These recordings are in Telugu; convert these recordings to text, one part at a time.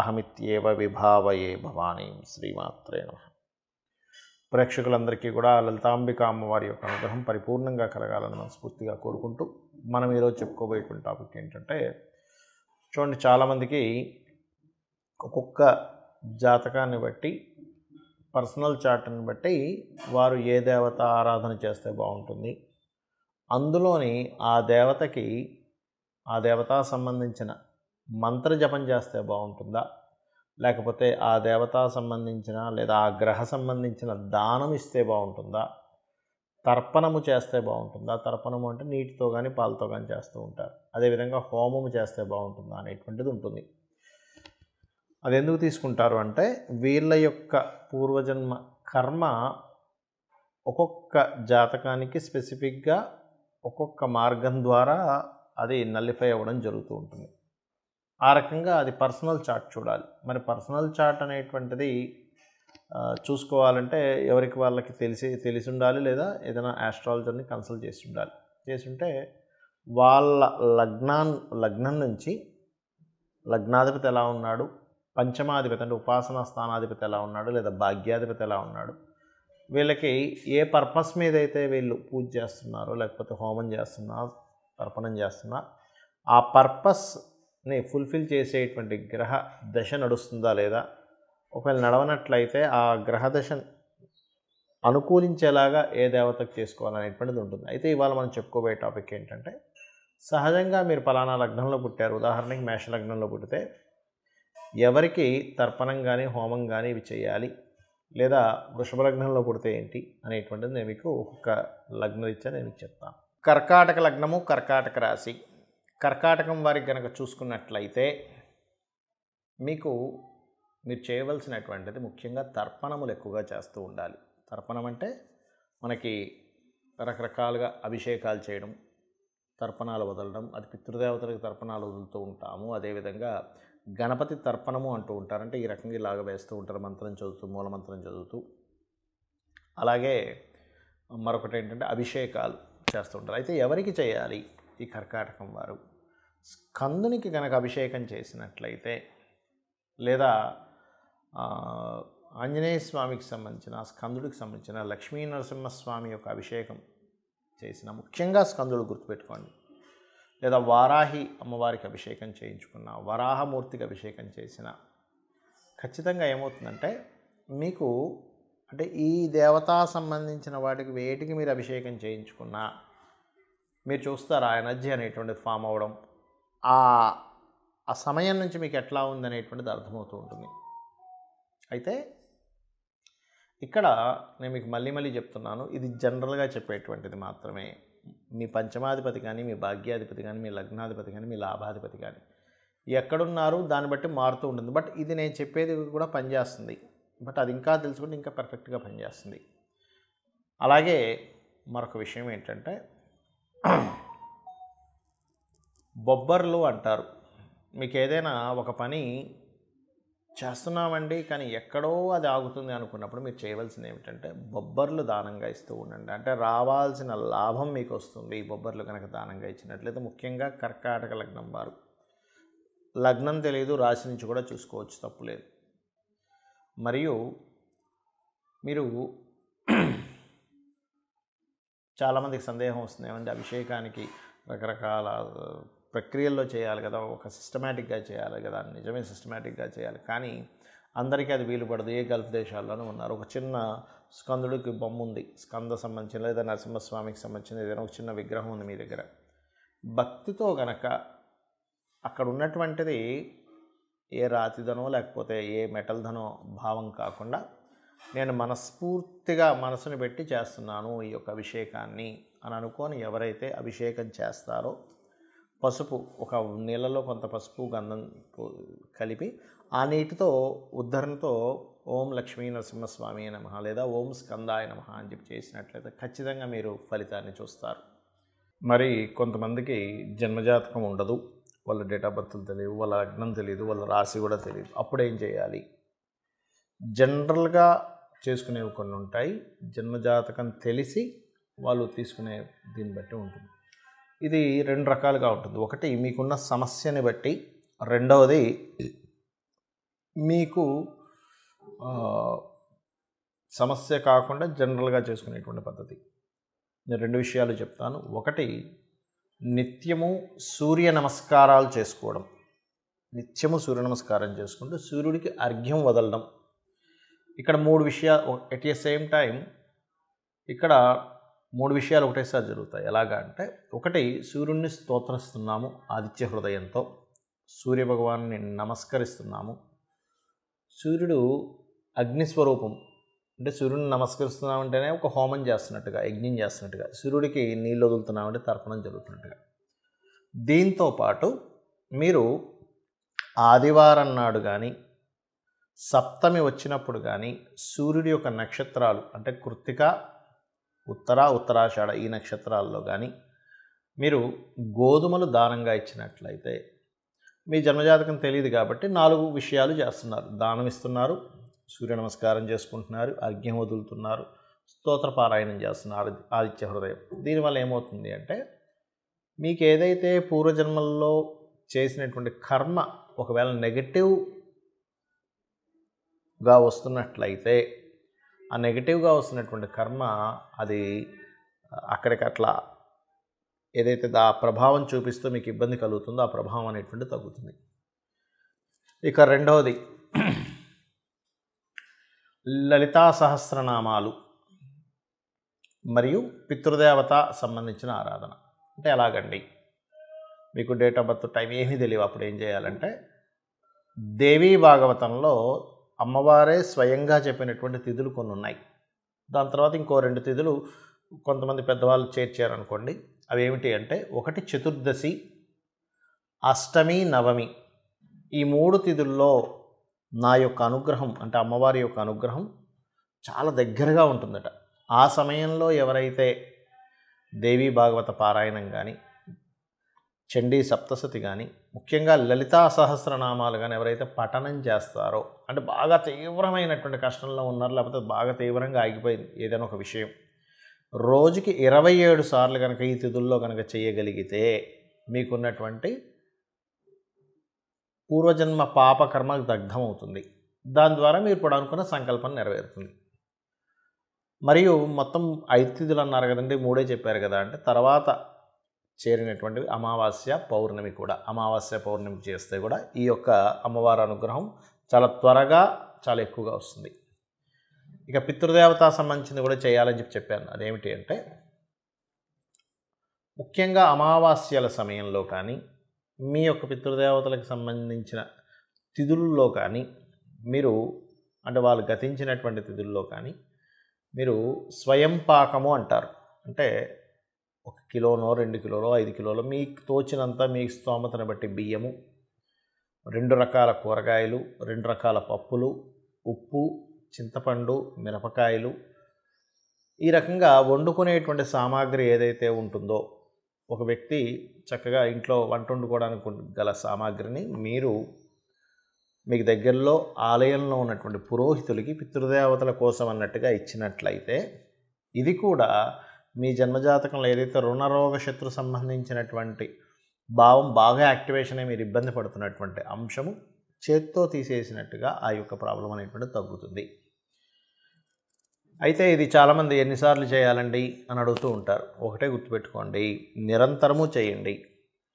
అహమిత్యేవ విభావయే భవానీ శ్రీమాత్రే నమ ప్రేక్షకులందరికీ కూడా లలితాంబిక అమ్మవారి యొక్క అనుగ్రహం పరిపూర్ణంగా కలగాలని మనస్ఫూర్తిగా కోరుకుంటూ మనం ఈరోజు చెప్పుకోబోయేటువంటి టాపిక్ ఏంటంటే చూడండి చాలామందికి ఒక్కొక్క జాతకాన్ని బట్టి పర్సనల్ చార్ట్ని బట్టి వారు ఏ దేవత ఆరాధన చేస్తే బాగుంటుంది అందులోని ఆ దేవతకి ఆ దేవతా సంబంధించిన మంత్ర జపం చేస్తే బాగుంటుందా లేకపోతే ఆ దేవతా సంబంధించిన లేదా ఆ గ్రహ సంబంధించిన దానం ఇస్తే బాగుంటుందా తర్పణము చేస్తే బాగుంటుందా తర్పణము అంటే నీటితో కానీ పాలతో కానీ చేస్తూ ఉంటారు అదేవిధంగా హోమము చేస్తే బాగుంటుందా అనేటువంటిది ఉంటుంది అది ఎందుకు తీసుకుంటారు అంటే వీళ్ళ యొక్క పూర్వజన్మ కర్మ ఒక్కొక్క జాతకానికి స్పెసిఫిక్గా ఒక్కొక్క మార్గం ద్వారా అది నల్లిఫై అవ్వడం జరుగుతూ ఉంటుంది ఆ రకంగా అది పర్సనల్ చార్ట్ చూడాలి మరి పర్సనల్ చార్ట్ అనేటువంటిది చూసుకోవాలంటే ఎవరికి వాళ్ళకి తెలిసి తెలిసి ఉండాలి లేదా ఏదైనా ఆస్ట్రాలజర్ని కన్సల్ట్ చేసి ఉండాలి చేసుంటే వాళ్ళ లగ్నాన్ లగ్నం నుంచి లగ్నాధిపతి ఎలా ఉన్నాడు పంచమాధిపతి అంటే ఉపాసనా స్థానాధిపతి ఎలా ఉన్నాడు లేదా భాగ్యాధిపతి ఎలా ఉన్నాడు వీళ్ళకి ఏ పర్పస్ మీద అయితే వీళ్ళు పూజ చేస్తున్నారో లేకపోతే హోమం చేస్తున్నా తర్పణం చేస్తున్నా ఆ పర్పస్ ని ఫుల్ఫిల్ చేసేటువంటి గ్రహ దశ నడుస్తుందా లేదా ఒకవేళ నడవనట్లయితే ఆ గ్రహ దశ అనుకూలించేలాగా ఏ దేవతకు చేసుకోవాలనేటువంటిది ఉంటుంది అయితే ఇవాళ మనం చెప్పుకోబోయే టాపిక్ ఏంటంటే సహజంగా మీరు పలానా లగ్నంలో పుట్టారు ఉదాహరణకి మేష లగ్నంలో పుట్టితే ఎవరికి తర్పణం కానీ హోమం కానీ ఇవి చేయాలి లేదా వృషభ లగ్నంలో పుడితే ఏంటి అనేటువంటిది నేను మీకు ఒక్కొక్క లగ్నరీత్యా నేను చెప్తాను కర్కాటక లగ్నము కర్కాటక రాశి కర్కాటకం వారికి కనుక చూసుకున్నట్లయితే మీకు మీరు చేయవలసినటువంటిది ముఖ్యంగా తర్పణములు ఎక్కువగా చేస్తూ ఉండాలి తర్పణం అంటే మనకి రకరకాలుగా అభిషేకాలు చేయడం తర్పణాలు వదలడం అది పితృదేవతలకు తర్పణాలు వదులుతూ ఉంటాము అదేవిధంగా గణపతి తర్పణము అంటూ ఉంటారంటే ఈ రకంగా ఇలాగ వేస్తూ ఉంటారు మంత్రం చదువుతూ మూలమంత్రం చదువుతూ అలాగే మరొకటి ఏంటంటే అభిషేకాలు చేస్తుంటారు అయితే ఎవరికి చేయాలి ఈ కర్కాటకం వారు స్కందునికి కనుక అభిషేకం చేసినట్లయితే లేదా ఆంజనేయ స్వామికి సంబంధించిన స్కందుడికి సంబంధించిన లక్ష్మీ నరసింహస్వామి యొక్క అభిషేకం చేసిన ముఖ్యంగా స్కందుడు గుర్తుపెట్టుకోండి లేదా వారాహి అమ్మవారికి అభిషేకం చేయించుకున్న వరాహమూర్తికి అభిషేకం చేసిన ఖచ్చితంగా ఏమవుతుందంటే మీకు అంటే ఈ దేవతా సంబంధించిన వాటికి వేటికి మీరు అభిషేకం చేయించుకున్నా మీరు చూస్తారు ఆ ఎనర్జీ అనేటువంటిది ఫామ్ అవ్వడం ఆ ఆ సమయం నుంచి మీకు ఎట్లా ఉందనేటువంటిది అర్థమవుతూ ఉంటుంది అయితే ఇక్కడ నేను మీకు మళ్ళీ మళ్ళీ చెప్తున్నాను ఇది జనరల్గా చెప్పేటువంటిది మాత్రమే మీ పంచమాధిపతి కానీ మీ భాగ్యాధిపతి కానీ మీ లగ్నాధిపతి కానీ మీ లాభాధిపతి కానీ ఎక్కడున్నారు దాన్ని బట్టి మారుతూ ఉంటుంది బట్ ఇది నేను చెప్పేది కూడా పనిచేస్తుంది బట్ అది ఇంకా తెలుసుకుంటే ఇంకా పర్ఫెక్ట్గా పనిచేస్తుంది అలాగే మరొక విషయం ఏంటంటే బొబ్బర్లు అంటారు మీకు ఏదైనా ఒక పని చేస్తున్నామండి కానీ ఎక్కడో అది ఆగుతుంది అనుకున్నప్పుడు మీరు చేయవలసింది ఏమిటంటే బొబ్బర్లు దానంగా ఇస్తూ ఉండండి అంటే రావాల్సిన లాభం మీకు వస్తుంది ఈ బొబ్బర్లు కనుక దానంగా ఇచ్చినట్లయితే ముఖ్యంగా కర్కాటక లగ్నం వారు లగ్నం తెలియదు రాశి నుంచి కూడా చూసుకోవచ్చు తప్పులేదు మరియు మీరు చాలామందికి సందేహం వస్తుంది ఏమంటే అభిషేకానికి రకరకాల ప్రక్రియల్లో చేయాలి కదా ఒక సిస్టమేటిక్గా చేయాలి కదా నిజమే సిస్టమేటిక్గా చేయాలి కానీ అందరికీ అది వీలు పడదు ఏ గల్ఫ్ దేశాల్లోనూ ఉన్నారు ఒక చిన్న స్కందుడికి బొమ్మ ఉంది స్కంద సంబంధించిన లేదా నరసింహస్వామికి సంబంధించిన ఏదైనా ఒక చిన్న విగ్రహం ఉంది మీ దగ్గర భక్తితో గనక అక్కడ ఉన్నటువంటిది ఏ రాతిధనో లేకపోతే ఏ మెటల్ ధనో భావం కాకుండా నేను మనస్ఫూర్తిగా మనసును పెట్టి చేస్తున్నాను ఈ యొక్క అభిషేకాన్ని అని అనుకొని ఎవరైతే అభిషేకం చేస్తారో పసుపు ఒక నీళ్ళలో కొంత పసుపు గంధం కలిపి ఆ నీటితో ఉద్ధరణతో ఓం లక్ష్మీ నరసింహస్వామి నమ లేదా ఓం స్కందాయ నమ అని చెప్పి చేసినట్లయితే ఖచ్చితంగా మీరు ఫలితాన్ని చూస్తారు మరి కొంతమందికి జన్మజాతకం ఉండదు వాళ్ళ డేట్ ఆఫ్ బర్త్లు తెలియదు వాళ్ళ అగ్నం తెలియదు వాళ్ళ రాశి కూడా తెలియదు అప్పుడు ఏం చేయాలి జనరల్గా చేసుకునేవి కొన్ని ఉంటాయి జన్మజాతకం తెలిసి వాళ్ళు తీసుకునే దీన్ని బట్టి ఉంటుంది ఇది రెండు రకాలుగా ఉంటుంది ఒకటి మీకున్న సమస్యని బట్టి రెండవది మీకు సమస్య కాకుండా జనరల్గా చేసుకునేటువంటి పద్ధతి నేను రెండు విషయాలు చెప్తాను ఒకటి నిత్యము సూర్య నమస్కారాలు చేసుకోవడం నిత్యము సూర్య నమస్కారం చేసుకుంటూ సూర్యుడికి అర్ఘ్యం వదలడం ఇక్కడ మూడు విషయాలు ఎట్ ఏ సేమ్ టైం ఇక్కడ మూడు విషయాలు ఒకటేసారి జరుగుతాయి ఎలాగా అంటే ఒకటి సూర్యుడిని స్తోత్రిస్తున్నాము ఆదిత్య హృదయంతో సూర్యభగవాన్ని నమస్కరిస్తున్నాము సూర్యుడు అగ్నిస్వరూపం అంటే సూర్యుడిని నమస్కరిస్తున్నామంటేనే ఒక హోమం చేస్తున్నట్టుగా యజ్ఞం చేస్తున్నట్టుగా సూర్యుడికి నీళ్ళు వదులుతున్నామంటే తర్పణం జరుగుతున్నట్టుగా దీంతో పాటు మీరు ఆదివారం నాడు కానీ సప్తమి వచ్చినప్పుడు కానీ సూర్యుడి యొక్క నక్షత్రాలు అంటే కృత్తిక ఉత్తర ఉత్తరాషాఢ ఈ నక్షత్రాల్లో కానీ మీరు గోధుమలు దానంగా ఇచ్చినట్లయితే మీ జన్మజాతకం తెలియదు కాబట్టి నాలుగు విషయాలు చేస్తున్నారు దానం ఇస్తున్నారు సూర్య నమస్కారం చేసుకుంటున్నారు అర్ఘ్యం వదులుతున్నారు పారాయణం చేస్తున్నారు ఆదిత్య హృదయం దీనివల్ల ఏమవుతుంది అంటే మీకు ఏదైతే పూర్వజన్మల్లో చేసినటువంటి కర్మ ఒకవేళ నెగటివ్ గా వస్తున్నట్లయితే ఆ నెగిటివ్గా వస్తున్నటువంటి కర్మ అది అక్కడికట్లా ఏదైతే ఆ ప్రభావం చూపిస్తూ మీకు ఇబ్బంది కలుగుతుందో ఆ ప్రభావం అనేటువంటి తగ్గుతుంది ఇక రెండవది లలితా సహస్రనామాలు మరియు పితృదేవత సంబంధించిన ఆరాధన అంటే ఎలాగండి మీకు డేట్ ఆఫ్ బర్త్ టైం ఏమీ తెలియవు అప్పుడు ఏం చేయాలంటే దేవీ భాగవతంలో అమ్మవారే స్వయంగా చెప్పినటువంటి తిథులు కొన్ని ఉన్నాయి దాని తర్వాత ఇంకో రెండు తిథులు కొంతమంది పెద్దవాళ్ళు చేర్చారనుకోండి అవి ఏమిటి అంటే ఒకటి చతుర్దశి అష్టమి నవమి ఈ మూడు తిథుల్లో నా యొక్క అనుగ్రహం అంటే అమ్మవారి యొక్క అనుగ్రహం చాలా దగ్గరగా ఉంటుందట ఆ సమయంలో ఎవరైతే దేవీ భాగవత పారాయణం కానీ చండీ సప్తసతి కానీ ముఖ్యంగా లలితా సహస్రనామాలు కానీ ఎవరైతే పఠనం చేస్తారో అంటే బాగా తీవ్రమైనటువంటి కష్టంలో ఉన్నారు లేకపోతే బాగా తీవ్రంగా ఆగిపోయింది ఏదైనా ఒక విషయం రోజుకి ఇరవై ఏడు సార్లు కనుక ఈ తిథుల్లో కనుక చేయగలిగితే మీకున్నటువంటి పూర్వజన్మ పాపకర్మకు దగ్ధమవుతుంది దాని ద్వారా మీరు ఇప్పుడు అనుకున్న సంకల్పం నెరవేరుతుంది మరియు మొత్తం ఐదు తిథులు అన్నారు కదండి మూడే చెప్పారు కదా అంటే తర్వాత చేరినటువంటివి అమావాస్య పౌర్ణమి కూడా అమావాస్య పౌర్ణమి చేస్తే కూడా ఈ యొక్క అమ్మవారి అనుగ్రహం చాలా త్వరగా చాలా ఎక్కువగా వస్తుంది ఇక పితృదేవత సంబంధించింది కూడా చేయాలని చెప్పి చెప్పాను అదేమిటి అంటే ముఖ్యంగా అమావాస్యల సమయంలో కానీ మీ యొక్క పితృదేవతలకు సంబంధించిన తిథుల్లో కానీ మీరు అంటే వాళ్ళు గతించినటువంటి తిథుల్లో కానీ మీరు స్వయం పాకము అంటారు అంటే ఒక కిలోనో రెండు కిలోలో ఐదు కిలోలో మీకు తోచినంత మీ స్తోమతను బట్టి బియ్యము రెండు రకాల కూరగాయలు రెండు రకాల పప్పులు ఉప్పు చింతపండు మిరపకాయలు ఈ రకంగా వండుకునేటువంటి సామాగ్రి ఏదైతే ఉంటుందో ఒక వ్యక్తి చక్కగా ఇంట్లో వంట వండుకోవడానికి గల సామాగ్రిని మీరు మీకు దగ్గరలో ఆలయంలో ఉన్నటువంటి పురోహితులకి పితృదేవతల కోసం అన్నట్టుగా ఇచ్చినట్లయితే ఇది కూడా మీ జన్మజాతకంలో ఏదైతే రుణరోగ శత్రు సంబంధించినటువంటి భావం బాగా యాక్టివేషన్ అయి మీరు ఇబ్బంది పడుతున్నటువంటి అంశము చేత్తో తీసేసినట్టుగా ఆ యొక్క ప్రాబ్లం అనేటువంటి తగ్గుతుంది అయితే ఇది చాలామంది ఎన్నిసార్లు చేయాలండి అని అడుగుతూ ఉంటారు ఒకటే గుర్తుపెట్టుకోండి నిరంతరము చేయండి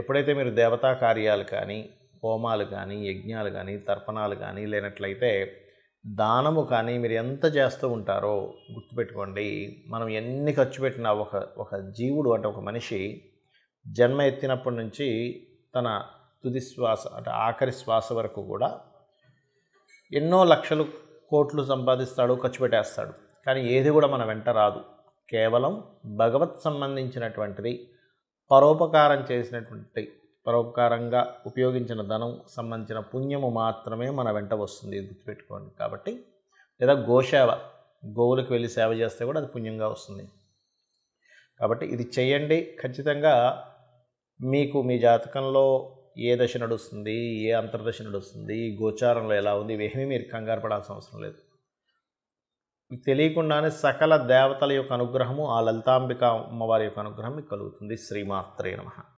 ఎప్పుడైతే మీరు దేవతా కార్యాలు కానీ హోమాలు కానీ యజ్ఞాలు కానీ తర్పణాలు కానీ లేనట్లయితే దానము కానీ మీరు ఎంత చేస్తూ ఉంటారో గుర్తుపెట్టుకోండి మనం ఎన్ని ఖర్చు పెట్టినా ఒక ఒక జీవుడు అంటే ఒక మనిషి జన్మ ఎత్తినప్పటి నుంచి తన తుది శ్వాస అంటే ఆఖరి శ్వాస వరకు కూడా ఎన్నో లక్షలు కోట్లు సంపాదిస్తాడు ఖర్చు పెట్టేస్తాడు కానీ ఏది కూడా మన వెంట రాదు కేవలం భగవత్ సంబంధించినటువంటిది పరోపకారం చేసినటువంటి పరోపకారంగా ఉపయోగించిన ధనం సంబంధించిన పుణ్యము మాత్రమే మన వెంట వస్తుంది గుర్తుపెట్టుకోండి కాబట్టి లేదా గోసేవ గోవులకు వెళ్ళి సేవ చేస్తే కూడా అది పుణ్యంగా వస్తుంది కాబట్టి ఇది చేయండి ఖచ్చితంగా మీకు మీ జాతకంలో ఏ దశ నడుస్తుంది ఏ అంతర్దశ నడుస్తుంది గోచారంలో ఎలా ఉంది ఇవేమీ మీరు కంగారు పడాల్సిన అవసరం లేదు తెలియకుండానే సకల దేవతల యొక్క అనుగ్రహము ఆ లలితాంబిక అమ్మవారి యొక్క అనుగ్రహం మీకు కలుగుతుంది శ్రీమాత్రే నమ